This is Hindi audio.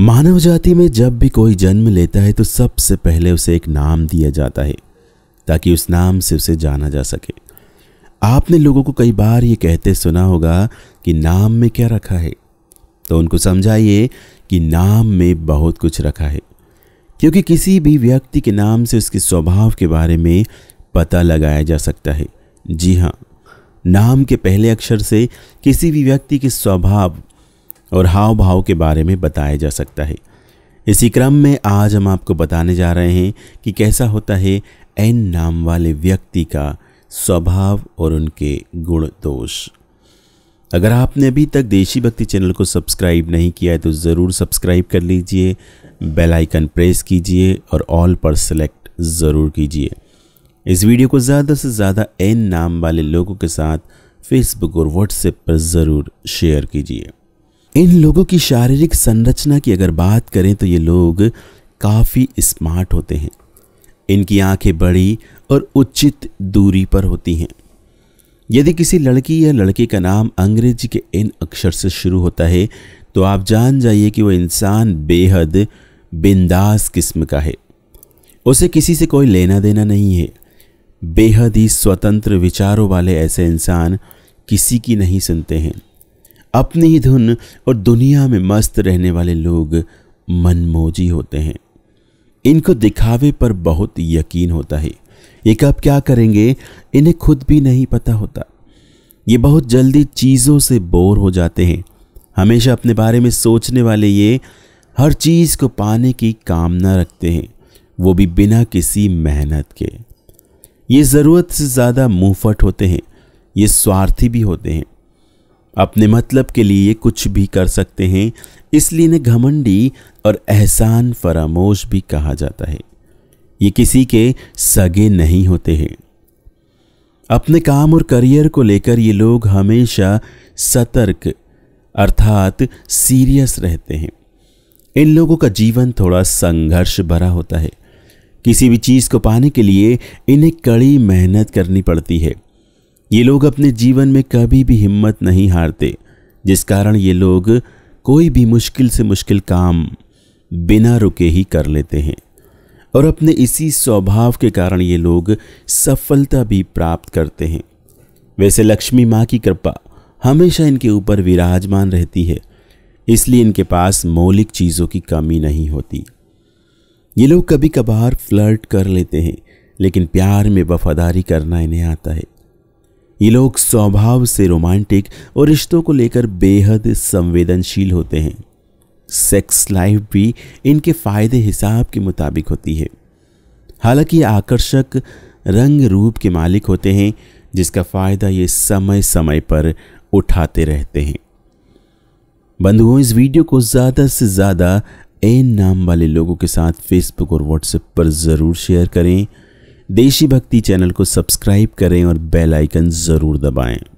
मानव जाति में जब भी कोई जन्म लेता है तो सबसे पहले उसे एक नाम दिया जाता है ताकि उस नाम से उसे जाना जा सके आपने लोगों को कई बार ये कहते सुना होगा कि नाम में क्या रखा है तो उनको समझाइए कि नाम में बहुत कुछ रखा है क्योंकि किसी भी व्यक्ति के नाम से उसके स्वभाव के बारे में पता लगाया जा सकता है जी हाँ नाम के पहले अक्षर से किसी भी व्यक्ति के स्वभाव और हाव भाव के बारे में बताया जा सकता है इसी क्रम में आज हम आपको बताने जा रहे हैं कि कैसा होता है एन नाम वाले व्यक्ति का स्वभाव और उनके गुण दोष अगर आपने अभी तक देशी भक्ति चैनल को सब्सक्राइब नहीं किया है तो ज़रूर सब्सक्राइब कर लीजिए बेल आइकन प्रेस कीजिए और ऑल पर सेलेक्ट ज़रूर कीजिए इस वीडियो को ज़्यादा से ज़्यादा एन नाम वाले लोगों के साथ फेसबुक और व्हाट्सएप पर ज़रूर शेयर कीजिए इन लोगों की शारीरिक संरचना की अगर बात करें तो ये लोग काफ़ी स्मार्ट होते हैं इनकी आंखें बड़ी और उचित दूरी पर होती हैं यदि किसी लड़की या लड़के का नाम अंग्रेजी के इन अक्षर से शुरू होता है तो आप जान जाइए कि वह इंसान बेहद बिंदास किस्म का है उसे किसी से कोई लेना देना नहीं है बेहद ही स्वतंत्र विचारों वाले ऐसे इंसान किसी की नहीं सुनते हैं अपनी ही धुन और दुनिया में मस्त रहने वाले लोग मनमोजी होते हैं इनको दिखावे पर बहुत यकीन होता है ये कब क्या करेंगे इन्हें खुद भी नहीं पता होता ये बहुत जल्दी चीज़ों से बोर हो जाते हैं हमेशा अपने बारे में सोचने वाले ये हर चीज़ को पाने की कामना रखते हैं वो भी बिना किसी मेहनत के ये ज़रूरत से ज़्यादा मुँहफट होते हैं ये स्वार्थी भी होते हैं अपने मतलब के लिए कुछ भी कर सकते हैं इसलिए इन्हें घमंडी और एहसान फरामोश भी कहा जाता है ये किसी के सगे नहीं होते हैं अपने काम और करियर को लेकर ये लोग हमेशा सतर्क अर्थात सीरियस रहते हैं इन लोगों का जीवन थोड़ा संघर्ष भरा होता है किसी भी चीज़ को पाने के लिए इन्हें कड़ी मेहनत करनी पड़ती है ये लोग अपने जीवन में कभी भी हिम्मत नहीं हारते जिस कारण ये लोग कोई भी मुश्किल से मुश्किल काम बिना रुके ही कर लेते हैं और अपने इसी स्वभाव के कारण ये लोग सफलता भी प्राप्त करते हैं वैसे लक्ष्मी माँ की कृपा हमेशा इनके ऊपर विराजमान रहती है इसलिए इनके पास मौलिक चीज़ों की कमी नहीं होती ये लोग कभी कभार फ्लर्ट कर लेते हैं लेकिन प्यार में वफादारी करना इन्हें आता है ये लोग स्वभाव से रोमांटिक और रिश्तों को लेकर बेहद संवेदनशील होते हैं सेक्स लाइफ भी इनके फायदे हिसाब के मुताबिक होती है हालांकि आकर्षक रंग रूप के मालिक होते हैं जिसका फ़ायदा ये समय समय पर उठाते रहते हैं बंधुओं इस वीडियो को ज़्यादा से ज़्यादा एन नाम वाले लोगों के साथ फेसबुक और व्हाट्सएप पर ज़रूर शेयर करें देशी भक्ति चैनल को सब्सक्राइब करें और बेल आइकन ज़रूर दबाएं